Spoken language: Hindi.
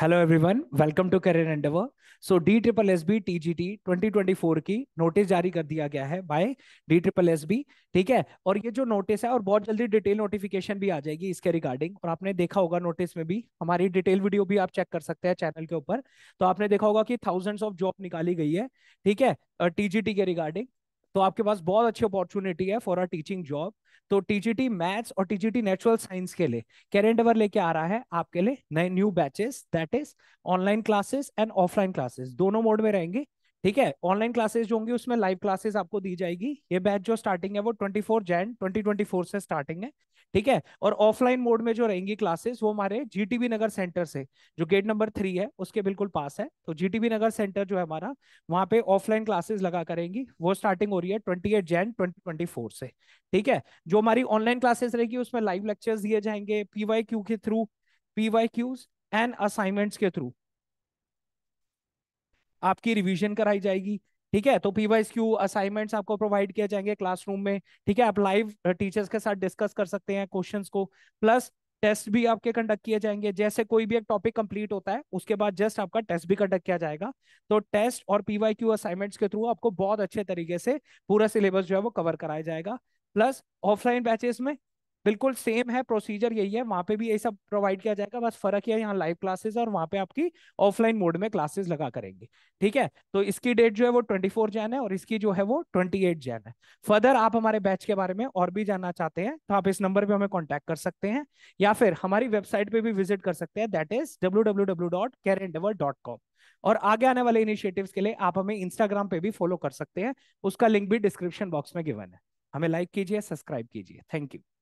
hello everyone welcome to career endeavour so D triple S B T G T twenty twenty four की नोटिस जारी कर दिया गया है by D triple S B ठीक है और ये जो नोटिस है और बहुत जल्दी डिटेल नोटिफिकेशन भी आ जाएगी इसके रिगार्डिंग और आपने देखा होगा नोटिस में भी हमारी डिटेल वीडियो भी आप चेक कर सकते हैं चैनल के ऊपर तो आपने देखा होगा कि थाउजेंड्स ऑफ जॉब निकाली गई है ठीक है टी टी के रिगार्डिंग तो आपके पास बहुत अच्छी अपॉर्चुनिटी है फॉर अ टीचिंग जॉब तो टीजीटी मैथ्स और टीजीटी नेचुरल साइंस के लिए करेंट अवर लेके आ रहा है आपके लिए नए new batches that is online classes and offline classes दोनों मोड में रहेंगे ठीक है ऑनलाइन क्लासेस जो होंगी उसमें लाइव क्लासेस आपको दी जाएगी ये बैच जो स्टार्टिंग है वो 24 जैन 2024 से स्टार्टिंग है ठीक है और ऑफलाइन मोड में जो रहेंगी क्लासेस वो हमारे जीटीबी नगर सेंटर से जो गेट नंबर थ्री है उसके बिल्कुल पास है तो जीटीबी नगर सेंटर जो है हमारा वहां पे ऑफलाइन क्लासेस लगा करेंगी वो स्टार्टिंग हो रही है ट्वेंटी जैन ट्वेंटी से ठीक है जो हमारी ऑनलाइन क्लासेस रहेगी उसमें लाइव लेक्चर्स दिए जाएंगे पीवाई के थ्रू पीवाई एंड असाइनमेंट्स के थ्रू आपकी रिविजन कराई जाएगी ठीक है तो पी वाइज क्यू असाइनमेंट्स आपको प्रोवाइड किया जाएंगे क्लासरूम में ठीक है आप लाइव टीचर्स के साथ डिस्कस कर सकते हैं क्वेश्चन को प्लस टेस्ट भी आपके कंडक्ट किए जाएंगे जैसे कोई भी एक टॉपिक कंप्लीट होता है उसके बाद जस्ट आपका टेस्ट भी कंडक्ट किया जाएगा तो टेस्ट और पीवाई क्यू असाइनमेंट्स के थ्रू आपको बहुत अच्छे तरीके से पूरा सिलेबस जो है वो कवर कराया जाएगा प्लस ऑफलाइन बैचेस में बिल्कुल सेम है प्रोसीजर यही है वहां पे भी ये सब प्रोवाइड किया जाएगा बस फर्क है यहाँ लाइव क्लासेस और वहां पे आपकी ऑफलाइन मोड में क्लासेस लगा करेंगे ठीक है तो इसकी डेट जो है वो ट्वेंटी फोर जैन है और इसकी जो है वो ट्वेंटी एट जैन है फर्दर आप हमारे बैच के बारे में और भी जानना चाहते हैं तो आप इस नंबर पर हमें कॉन्टैक्ट कर सकते हैं या फिर हमारी वेबसाइट पर भी विजिट कर सकते हैं दैट इज डब्ल्यू और आगे आने वाले इनिशियेटिव के लिए आप हमें इंस्टाग्राम पे भी फॉलो कर सकते हैं उसका लिंक भी डिस्क्रिप्शन बॉक्स में गिवन है हमें लाइक कीजिए सब्सक्राइब कीजिए थैंक यू